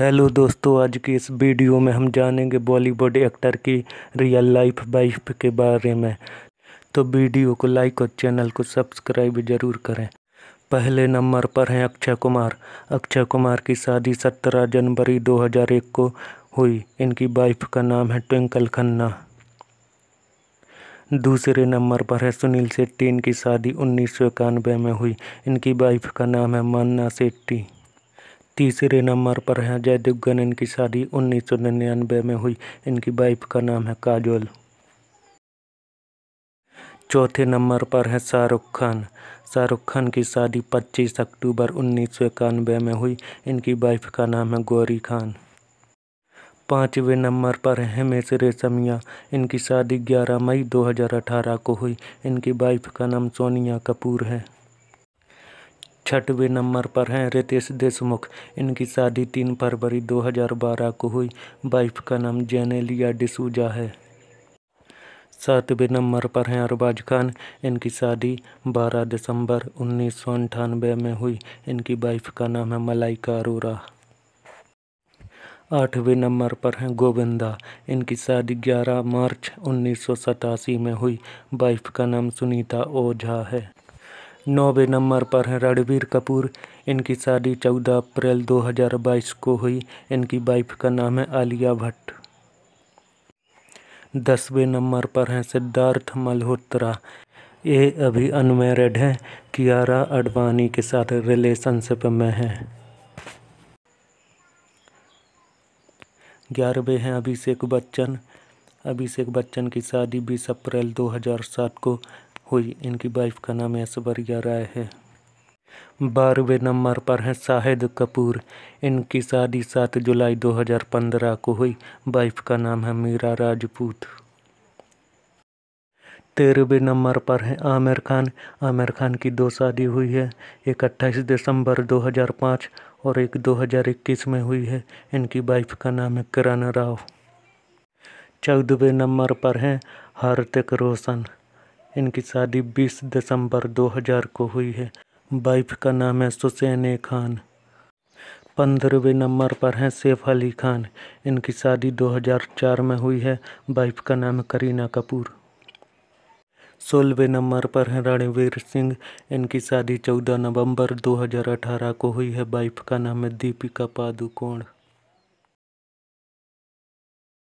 hello दोस्तों आज की इस वीडियो में हम जानेंगे बॉलीवुड एक्टर की रियल लाइफ वाइफ के बारे में तो वीडियो को लाइक और चैनल को सब्सक्राइब ज़रूर करें पहले नंबर पर हैं अक्षय कुमार अक्षय कुमार की शादी 17 जनवरी 2001 को हुई इनकी वाइफ का नाम है ट्विंकल खन्ना दूसरे नंबर पर है सुनील शेट्टी इनकी शादी उन्नीस में हुई इनकी वाइफ का नाम है मन्ना शेट्टी तीसरे नंबर पर हैं जय देवगन इनकी शादी उन्नीस सौ निन्यानवे में हुई इनकी वाइफ का नाम है काजोल चौथे नंबर पर है शाहरुख खान शाहरुख खान की शादी 25 अक्टूबर उन्नीस सौ इक्यानवे में हुई इनकी वाइफ का नाम है गौरी खान पाँचवें नंबर पर है हिमेश रेशमिया इनकी शादी 11 मई 2018 को हुई इनकी वाइफ का नाम सोनिया कपूर है छठवें नंबर पर हैं रितेश देशमुख इनकी शादी तीन फरवरी 2012 को हुई वाइफ का नाम जेनेलिया डिसूजा है सातवें नंबर पर हैं अरबाज खान इनकी शादी 12 दिसंबर उन्नीस में हुई इनकी वाइफ का नाम है मलाइका अरोरा आठवें नंबर पर हैं गोविंदा इनकी शादी 11 मार्च उन्नीस में हुई वाइफ का नाम सुनीता ओझा है नौवे नंबर पर हैं रणबीर कपूर इनकी शादी चौदह अप्रैल 2022 को हुई इनकी वाइफ का नाम है आलिया भट्ट दसवें नंबर पर हैं सिद्धार्थ मल्होत्रा ये अभी अनमेरिड हैं कियारा अडवाणी के साथ रिलेशनशिप में हैं ग्यारहवें हैं अभिषेक बच्चन अभिषेक बच्चन की शादी बीस अप्रैल 2007 को हुई इनकी वाइफ का नाम ऐश्वर्या राय है बारहवें नंबर पर हैं शाहिद कपूर इनकी शादी सात जुलाई 2015 को हुई वाइफ का नाम है मीरा राजपूत तेरहवें नंबर पर हैं आमिर खान आमिर खान की दो शादी हुई है एक अट्ठाईस दिसंबर 2005 और एक 2021 में हुई है इनकी वाइफ का नाम है किरण राव चौदहवें नंबर पर हैं हार्तिक रोशन इनकी शादी 20 दिसंबर 2000 को हुई है वाइफ का नाम है सुसैन खान पंद्रहवें नंबर पर हैं सैफ अली खान इनकी शादी 2004 में हुई है वाइफ का नाम करीना कपूर सोलहवें नंबर पर हैं रणवीर सिंह इनकी शादी 14 नवंबर 2018 को हुई है वाइफ का नाम है दीपिका पादुकोण